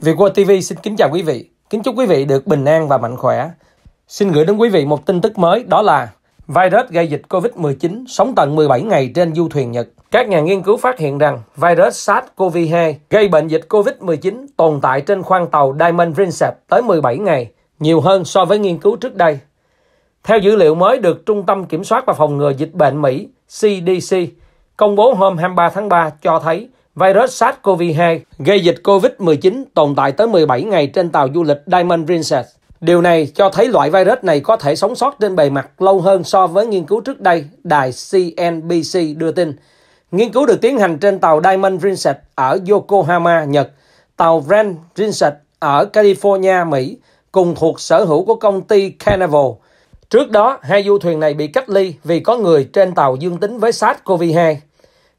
Vietworld TV xin kính chào quý vị. Kính chúc quý vị được bình an và mạnh khỏe. Xin gửi đến quý vị một tin tức mới đó là virus gây dịch COVID-19 sống tận 17 ngày trên du thuyền Nhật. Các nhà nghiên cứu phát hiện rằng virus SARS-CoV-2 gây bệnh dịch COVID-19 tồn tại trên khoang tàu Diamond Princess tới 17 ngày, nhiều hơn so với nghiên cứu trước đây. Theo dữ liệu mới được Trung tâm Kiểm soát và Phòng ngừa Dịch bệnh Mỹ CDC công bố hôm 23 tháng 3 cho thấy Virus SARS-CoV-2 gây dịch COVID-19 tồn tại tới 17 ngày trên tàu du lịch Diamond Princess. Điều này cho thấy loại virus này có thể sống sót trên bề mặt lâu hơn so với nghiên cứu trước đây, đài CNBC đưa tin. Nghiên cứu được tiến hành trên tàu Diamond Princess ở Yokohama, Nhật, tàu Grand Princess ở California, Mỹ, cùng thuộc sở hữu của công ty Carnival. Trước đó, hai du thuyền này bị cách ly vì có người trên tàu dương tính với SARS-CoV-2.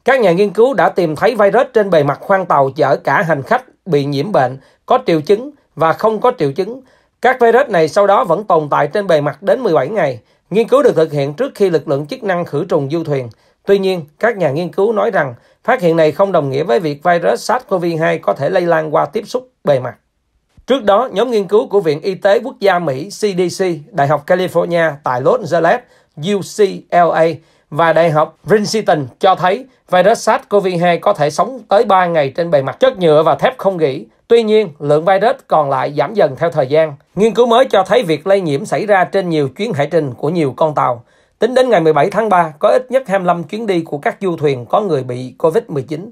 Các nhà nghiên cứu đã tìm thấy virus trên bề mặt khoang tàu chở cả hành khách bị nhiễm bệnh, có triệu chứng và không có triệu chứng. Các virus này sau đó vẫn tồn tại trên bề mặt đến 17 ngày. Nghiên cứu được thực hiện trước khi lực lượng chức năng khử trùng du thuyền. Tuy nhiên, các nhà nghiên cứu nói rằng phát hiện này không đồng nghĩa với việc virus SARS-CoV-2 có thể lây lan qua tiếp xúc bề mặt. Trước đó, nhóm nghiên cứu của Viện Y tế Quốc gia Mỹ CDC, Đại học California tại Los Angeles, UCLA và Đại học Princeton cho thấy virus SARS-CoV-2 có thể sống tới 3 ngày trên bề mặt chất nhựa và thép không gỉ. Tuy nhiên, lượng virus còn lại giảm dần theo thời gian. Nghiên cứu mới cho thấy việc lây nhiễm xảy ra trên nhiều chuyến hải trình của nhiều con tàu. Tính đến ngày 17 tháng 3, có ít nhất 25 chuyến đi của các du thuyền có người bị COVID-19.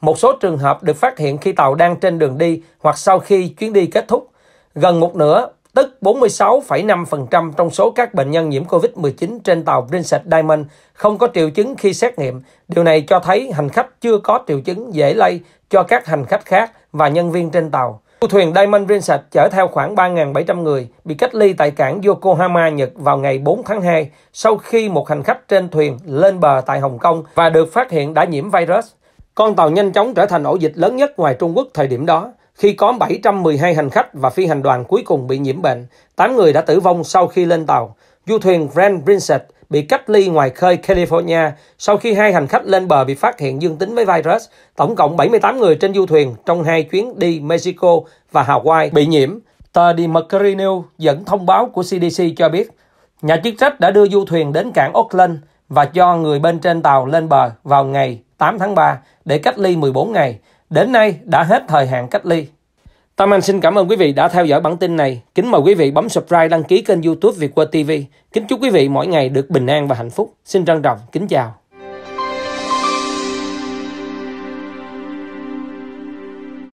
Một số trường hợp được phát hiện khi tàu đang trên đường đi hoặc sau khi chuyến đi kết thúc. Gần một nửa tức 46,5% trong số các bệnh nhân nhiễm COVID-19 trên tàu Princess Diamond không có triệu chứng khi xét nghiệm. Điều này cho thấy hành khách chưa có triệu chứng dễ lây cho các hành khách khác và nhân viên trên tàu. Du thuyền Diamond Princess chở theo khoảng 3.700 người bị cách ly tại cảng Yokohama, Nhật vào ngày 4 tháng 2 sau khi một hành khách trên thuyền lên bờ tại Hồng Kông và được phát hiện đã nhiễm virus. Con tàu nhanh chóng trở thành ổ dịch lớn nhất ngoài Trung Quốc thời điểm đó. Khi có 712 hành khách và phi hành đoàn cuối cùng bị nhiễm bệnh, 8 người đã tử vong sau khi lên tàu. Du thuyền Grand Princess bị cách ly ngoài khơi California sau khi hai hành khách lên bờ bị phát hiện dương tính với virus. Tổng cộng 78 người trên du thuyền trong hai chuyến đi Mexico và Hawaii bị nhiễm. Tờ The Mercury News dẫn thông báo của CDC cho biết, nhà chức trách đã đưa du thuyền đến cảng Oakland và cho người bên trên tàu lên bờ vào ngày 8 tháng 3 để cách ly 14 ngày. Đến nay đã hết thời hạn cách ly. Tâm Anh xin cảm ơn quý vị đã theo dõi bản tin này. Kính mời quý vị bấm subscribe đăng ký kênh youtube Việt Qua TV. Kính chúc quý vị mỗi ngày được bình an và hạnh phúc. Xin trân trọng, kính chào.